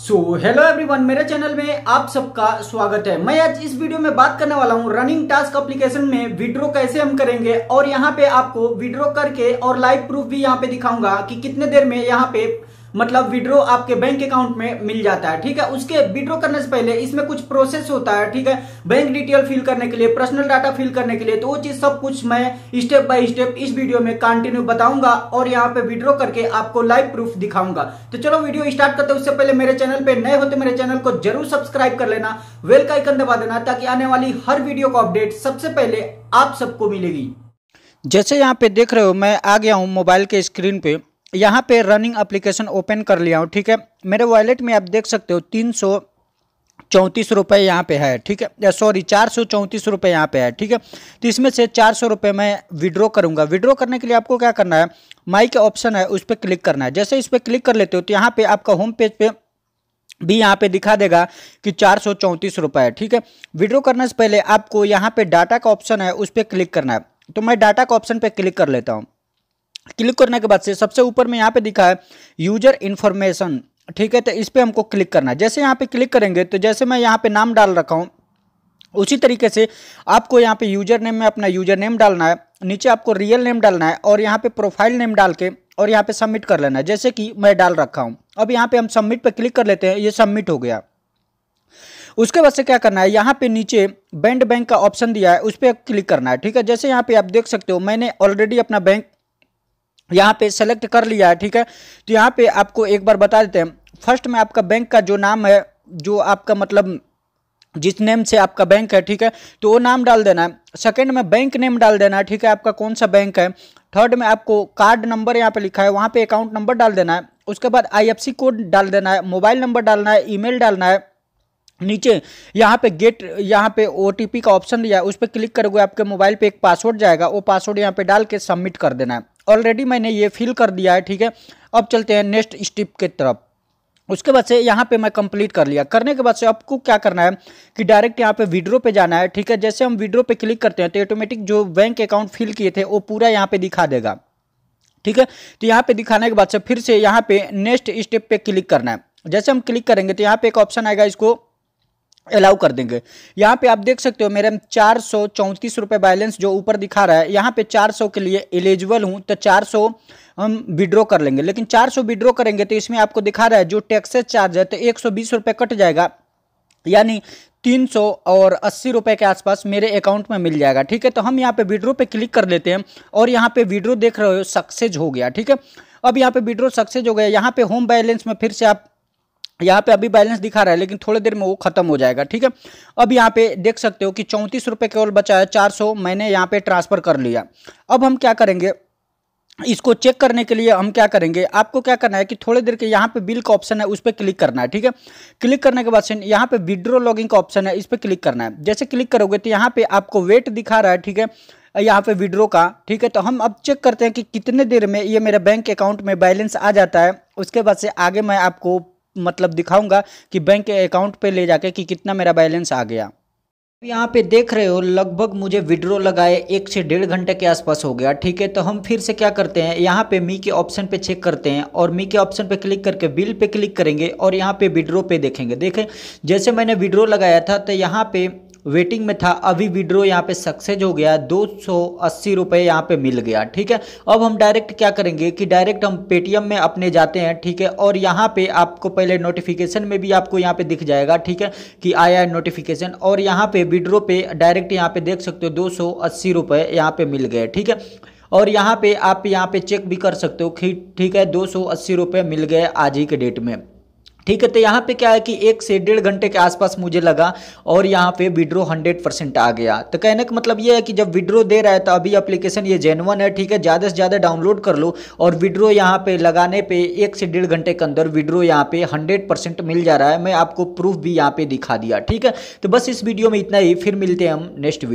सो hello everyone मेरे channel में आप सबका स्वागत है मैं आज इस वीडियो में बात करने वाला हूँ रनिंग टास्क एप्लीकेशन में विड्रो कैसे हम करेंगे और यहाँ पे आपको विड्रो करके और लाइव प्रूफ भी यहाँ पे दिखाऊंगा कि कितने देर में यहाँ पे मतलब विड्रो आपके बैंक अकाउंट में मिल जाता है ठीक है उसके विड्रो करने से पहले इसमें कुछ प्रोसेस होता है ठीक है बैंक डिटेल फिल करने के लिए पर्सनल डाटा फिल करने के लिए तो वो चीज सब कुछ मैं स्टेप बाय स्टेप इस वीडियो में कंटिन्यू बताऊंगा और यहाँ पे विड्रो करके आपको लाइव प्रूफ दिखाऊंगा तो चलो वीडियो स्टार्ट करते उससे पहले मेरे चैनल पे नए होते तो मेरे चैनल को जरूर सब्सक्राइब कर लेना वेल का आइकन दबा देना ताकि आने वाली हर वीडियो को अपडेट सबसे पहले आप सबको मिलेगी जैसे यहाँ पे देख रहे हो मैं आ गया हूँ मोबाइल के स्क्रीन पे यहाँ पे रनिंग एप्लीकेशन ओपन कर लिया हूँ ठीक है मेरे वॉलेट में आप देख सकते हो तीन सौ चौंतीस रुपये यहाँ पे है ठीक है सॉरी चार सौ चौंतीस रुपये यहाँ पे है ठीक है तो इसमें से चार सौ रुपये मैं विड्रॉ करूँगा विड्रॉ करने के लिए आपको क्या करना है माई का ऑप्शन है उस पर क्लिक करना है जैसे इस पर क्लिक कर लेते हो तो यहाँ पे आपका होम पेज पे भी यहाँ पे दिखा देगा कि चार सौ चौंतीस रुपये है ठीक है विड्रॉ करने से पहले आपको यहाँ पे डाटा का ऑप्शन है उस पर क्लिक करना है तो मैं डाटा का ऑप्शन पर क्लिक कर लेता हूँ क्लिक करने के बाद से सबसे ऊपर में यहाँ पे दिखा है यूजर इन्फॉर्मेशन ठीक है तो इस पर हमको क्लिक करना है जैसे यहाँ पे क्लिक करेंगे तो जैसे मैं यहाँ पे नाम डाल रखा हूँ उसी तरीके से आपको यहाँ पे यूजर नेम में अपना यूजर नेम डालना है नीचे आपको रियल नेम डालना है और यहाँ पे प्रोफाइल नेम डाल के और यहाँ पे सबमिट कर लेना है जैसे कि मैं डाल रखा हूँ अब यहाँ पे हम सबमिट पे क्लिक कर लेते हैं ये सबमिट हो गया उसके बाद से क्या करना है यहाँ पे नीचे बैंड बैंक का ऑप्शन दिया है उस पर क्लिक करना है ठीक है जैसे यहाँ पे आप देख सकते हो मैंने ऑलरेडी अपना बैंक यहाँ पे सेलेक्ट कर लिया है ठीक है तो यहाँ पे आपको एक बार बता देते हैं फर्स्ट में आपका बैंक का जो नाम है जो आपका मतलब जिस नेम से आपका बैंक है ठीक है तो वो नाम डाल देना है सेकेंड में बैंक नेम डाल देना है ठीक है आपका कौन सा बैंक है थर्ड में आपको कार्ड नंबर यहाँ पे लिखा है वहाँ पे अकाउंट नंबर डाल देना है उसके बाद आईएफसी कोड डाल देना है मोबाइल नंबर डालना है ईमेल डालना है नीचे यहाँ पे गेट यहाँ पे ओ का ऑप्शन दिया है उस पर क्लिक करोगे आपके मोबाइल पे एक पासवर्ड जाएगा वो पासवर्ड यहाँ पे डाल के सबमिट कर देना है ऑलरेडी मैंने ये फिल कर दिया है ठीक है अब चलते हैं नेक्स्ट स्टेप के तरफ उसके बाद से यहाँ पे मैं कंप्लीट कर लिया करने के बाद से आपको क्या करना है कि डायरेक्ट यहाँ पे विड्रो पे जाना है ठीक है जैसे हम विड्रो पे क्लिक करते हैं तो ऑटोमेटिक जो बैंक अकाउंट फिल किए थे वो पूरा यहाँ पे दिखा देगा ठीक है तो यहाँ पे दिखाने के बाद से फिर से यहाँ पे नेक्स्ट स्टेप पे क्लिक करना है जैसे हम क्लिक करेंगे तो यहाँ पे एक ऑप्शन आएगा इसको अलाउ कर देंगे यहाँ पे आप देख सकते हो मेरे चार सौ चौंतीस रुपये बैलेंस जो ऊपर दिखा रहा है यहाँ पे चार सौ के लिए एलिजिबल हूँ तो चार सौ हम विड्रॉ कर लेंगे लेकिन चार सौ विड्रॉ करेंगे तो इसमें आपको दिखा रहा है जो टैक्सेस चार्ज है तो एक सौ बीस रुपये कट जाएगा यानी तीन सौ और अस्सी रुपये के आसपास मेरे अकाउंट में मिल जाएगा ठीक है तो हम यहाँ पे विड्रो पर क्लिक कर लेते हैं और यहाँ पे विड्रो देख रहे हो सक्सेज हो गया ठीक है अब यहाँ पे विड्रो सक्सेज हो गया यहाँ पे होम बैलेंस में फिर से आप यहाँ पे अभी बैलेंस दिखा रहा है लेकिन थोड़ी देर में वो खत्म हो जाएगा ठीक है अब यहाँ पे देख सकते हो कि चौंतीस रुपये केवल बचा है चार सौ मैंने यहाँ पे ट्रांसफर कर लिया अब हम क्या करेंगे इसको चेक करने के लिए हम क्या करेंगे आपको क्या करना है कि थोड़ी देर के यहाँ पे बिल का ऑप्शन है उस पर क्लिक करना है ठीक है क्लिक करने के बाद यहाँ पे विड्रो लॉगिंग का ऑप्शन है इस पर क्लिक करना है जैसे क्लिक करोगे तो यहाँ पे आपको वेट दिखा रहा है ठीक है यहाँ पे विड्रो का ठीक है तो हम अब चेक करते हैं कि कितने देर में ये मेरे बैंक अकाउंट में बैलेंस आ जाता है उसके बाद से आगे मैं आपको मतलब दिखाऊंगा कि बैंक के अकाउंट पे ले जाके कि कितना मेरा बैलेंस आ गया यहाँ पे देख रहे हो लगभग मुझे विड्रो लगाए एक से डेढ़ घंटे के आसपास हो गया ठीक है तो हम फिर से क्या करते हैं यहाँ पे मी के ऑप्शन पे चेक करते हैं और मी के ऑप्शन पे क्लिक करके बिल पे क्लिक करेंगे और यहाँ पे विड्रो पे देखेंगे देखें जैसे मैंने विड्रो लगाया था तो यहाँ पे वेटिंग में था अभी विड्रो यहाँ पे सक्सेस हो गया दो सौ अस्सी रुपये यहाँ पे मिल गया ठीक है अब हम डायरेक्ट क्या करेंगे कि डायरेक्ट हम पेटीएम में अपने जाते हैं ठीक है और यहाँ पे आपको पहले नोटिफिकेशन में भी आपको यहाँ पे दिख जाएगा ठीक है कि आया नोटिफिकेशन और यहाँ पे विड्रो पे डायरेक्ट यहाँ पे देख सकते हो दो सौ अस्सी रुपये यहाँ पे मिल गए ठीक है और यहाँ पे आप यहाँ पे चेक भी कर सकते हो कि ठीक है दो सौ अस्सी रुपये मिल गए आज ही के डेट में ठीक है तो यहाँ पे क्या है कि एक से डेढ़ घंटे के आसपास मुझे लगा और यहाँ पे विड्रो 100 परसेंट आ गया तो कहने का मतलब ये है कि जब विड्रो दे रहा है तो अभी एप्लीकेशन ये जेनवन है ठीक है ज़्यादा से ज़्यादा डाउनलोड कर लो और विड्रो यहाँ पे लगाने पे एक से डेढ़ घंटे के अंदर विड्रो यहाँ पे हंड्रेड परसेंट मिल जा रहा है मैं आपको प्रूफ भी यहाँ पर दिखा दिया ठीक है तो बस इस वीडियो में इतना ही फिर मिलते हैं हम नेक्स्ट वीडियो